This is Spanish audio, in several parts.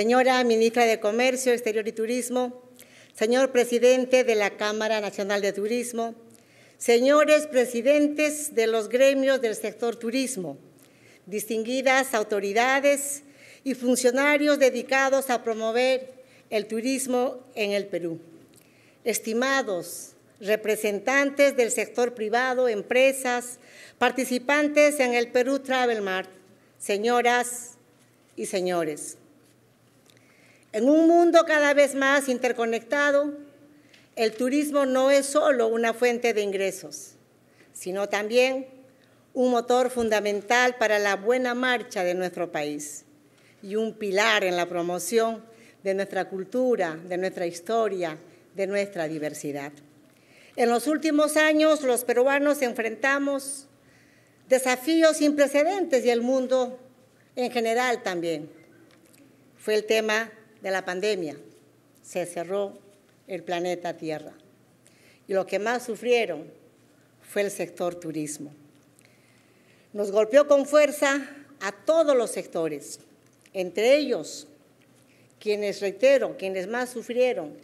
Señora ministra de Comercio, Exterior y Turismo, señor presidente de la Cámara Nacional de Turismo, señores presidentes de los gremios del sector turismo, distinguidas autoridades y funcionarios dedicados a promover el turismo en el Perú. Estimados representantes del sector privado, empresas, participantes en el Perú Travel Mart, señoras y señores. En un mundo cada vez más interconectado, el turismo no es solo una fuente de ingresos, sino también un motor fundamental para la buena marcha de nuestro país y un pilar en la promoción de nuestra cultura, de nuestra historia, de nuestra diversidad. En los últimos años los peruanos enfrentamos desafíos sin precedentes y el mundo en general también. Fue el tema de la pandemia, se cerró el planeta Tierra. Y lo que más sufrieron fue el sector turismo. Nos golpeó con fuerza a todos los sectores, entre ellos quienes, reitero, quienes más sufrieron,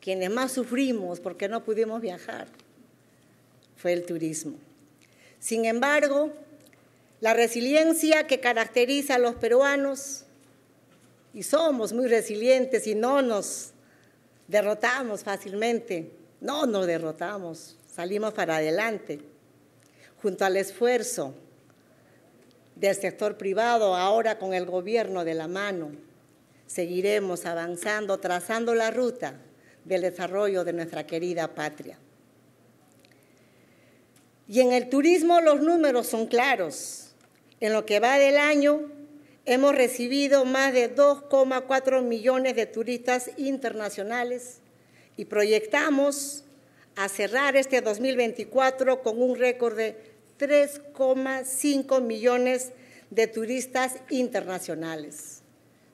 quienes más sufrimos porque no pudimos viajar, fue el turismo. Sin embargo, la resiliencia que caracteriza a los peruanos y somos muy resilientes y no nos derrotamos fácilmente, no nos derrotamos, salimos para adelante. Junto al esfuerzo del sector privado, ahora con el gobierno de la mano, seguiremos avanzando, trazando la ruta del desarrollo de nuestra querida patria. Y en el turismo los números son claros. En lo que va del año, Hemos recibido más de 2,4 millones de turistas internacionales y proyectamos a cerrar este 2024 con un récord de 3,5 millones de turistas internacionales.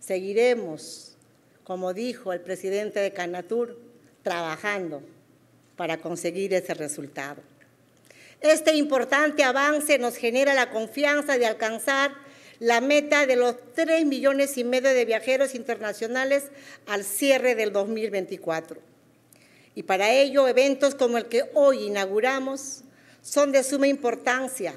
Seguiremos, como dijo el presidente de Canatur, trabajando para conseguir ese resultado. Este importante avance nos genera la confianza de alcanzar la meta de los 3 millones y medio de viajeros internacionales al cierre del 2024. Y para ello, eventos como el que hoy inauguramos son de suma importancia,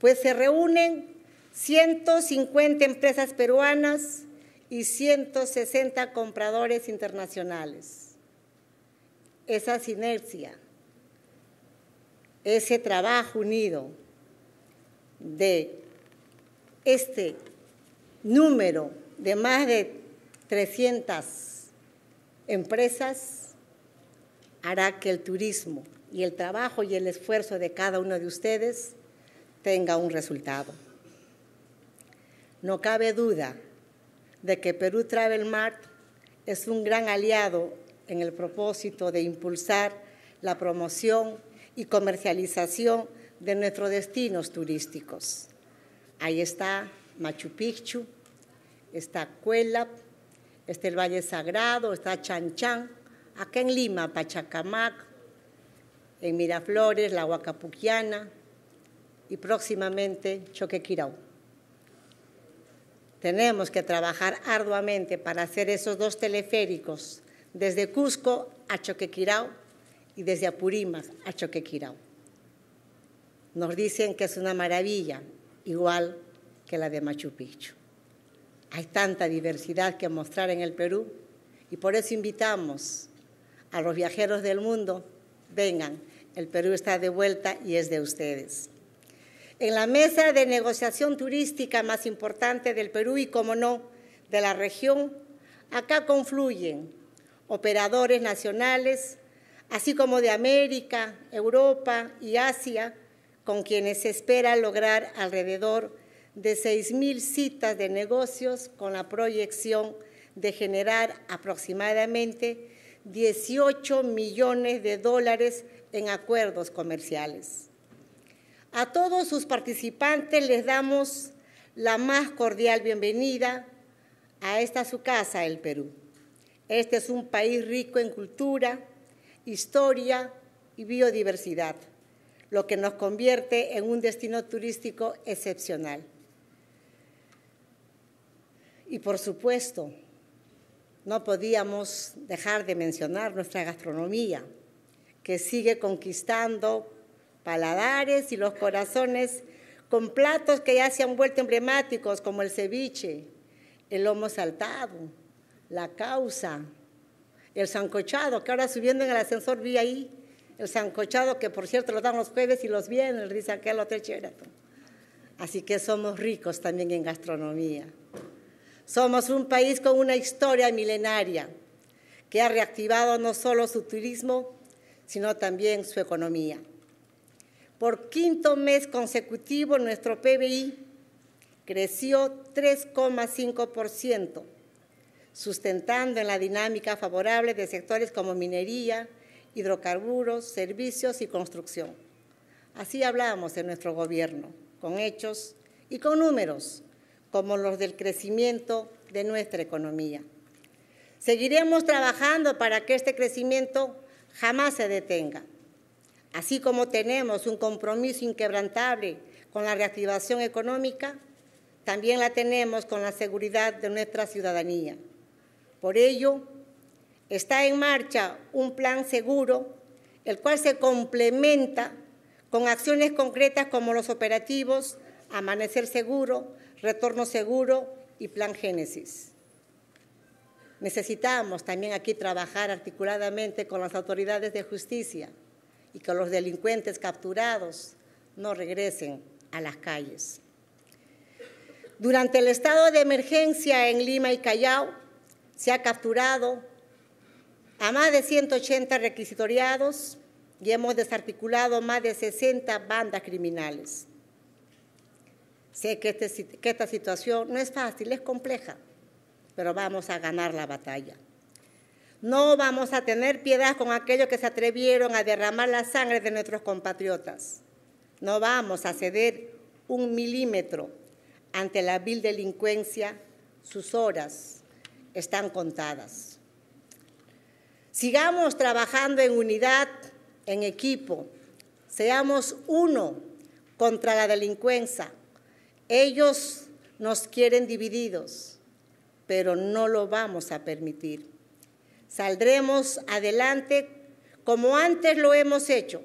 pues se reúnen 150 empresas peruanas y 160 compradores internacionales. Esa sinergia, ese trabajo unido de este número de más de 300 empresas hará que el turismo y el trabajo y el esfuerzo de cada uno de ustedes tenga un resultado. No cabe duda de que Perú Travel Mart es un gran aliado en el propósito de impulsar la promoción y comercialización de nuestros destinos turísticos. Ahí está Machu Picchu, está Cuelap, está el Valle Sagrado, está Chanchán, acá en Lima, Pachacamac, en Miraflores, la Huacapuquiana y próximamente Choquequirau. Tenemos que trabajar arduamente para hacer esos dos teleféricos, desde Cusco a Choquequirau y desde Apurímac a Choquequirau. Nos dicen que es una maravilla igual que la de Machu Picchu. Hay tanta diversidad que mostrar en el Perú y por eso invitamos a los viajeros del mundo, vengan, el Perú está de vuelta y es de ustedes. En la mesa de negociación turística más importante del Perú y, como no, de la región, acá confluyen operadores nacionales, así como de América, Europa y Asia, con quienes se espera lograr alrededor de 6.000 citas de negocios con la proyección de generar aproximadamente 18 millones de dólares en acuerdos comerciales. A todos sus participantes les damos la más cordial bienvenida a esta su casa, el Perú. Este es un país rico en cultura, historia y biodiversidad lo que nos convierte en un destino turístico excepcional. Y por supuesto, no podíamos dejar de mencionar nuestra gastronomía, que sigue conquistando paladares y los corazones con platos que ya se han vuelto emblemáticos como el ceviche, el lomo saltado, la causa, el sancochado, que ahora subiendo en el ascensor vi ahí el sancochado, que por cierto lo dan los jueves y los viernes, dice aquel hotel Sheraton. Así que somos ricos también en gastronomía. Somos un país con una historia milenaria que ha reactivado no solo su turismo, sino también su economía. Por quinto mes consecutivo nuestro PBI creció 3,5%, sustentando en la dinámica favorable de sectores como minería, hidrocarburos, servicios y construcción. Así hablamos en nuestro gobierno, con hechos y con números, como los del crecimiento de nuestra economía. Seguiremos trabajando para que este crecimiento jamás se detenga, así como tenemos un compromiso inquebrantable con la reactivación económica, también la tenemos con la seguridad de nuestra ciudadanía. Por ello, Está en marcha un plan seguro, el cual se complementa con acciones concretas como los operativos Amanecer Seguro, Retorno Seguro y Plan Génesis. Necesitamos también aquí trabajar articuladamente con las autoridades de justicia y que los delincuentes capturados no regresen a las calles. Durante el estado de emergencia en Lima y Callao se ha capturado a más de 180 requisitoriados y hemos desarticulado más de 60 bandas criminales. Sé este que, esta situación no es fácil, es compleja, pero vamos a ganar la batalla. No vamos a tener piedad con aquellos que se atrevieron a derramar la sangre de nuestros compatriotas. No vamos a ceder un milímetro ante la vil delincuencia. Sus horas están contadas. Sigamos trabajando en unidad, en equipo. Seamos uno contra la delincuencia. Ellos nos quieren divididos, pero no lo vamos a permitir. Saldremos adelante como antes lo hemos hecho,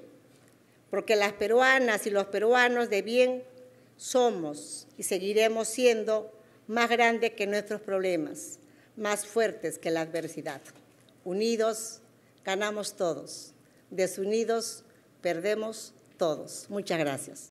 porque las peruanas y los peruanos de bien somos y seguiremos siendo más grandes que nuestros problemas, más fuertes que la adversidad. Unidos ganamos todos, desunidos perdemos todos. Muchas gracias.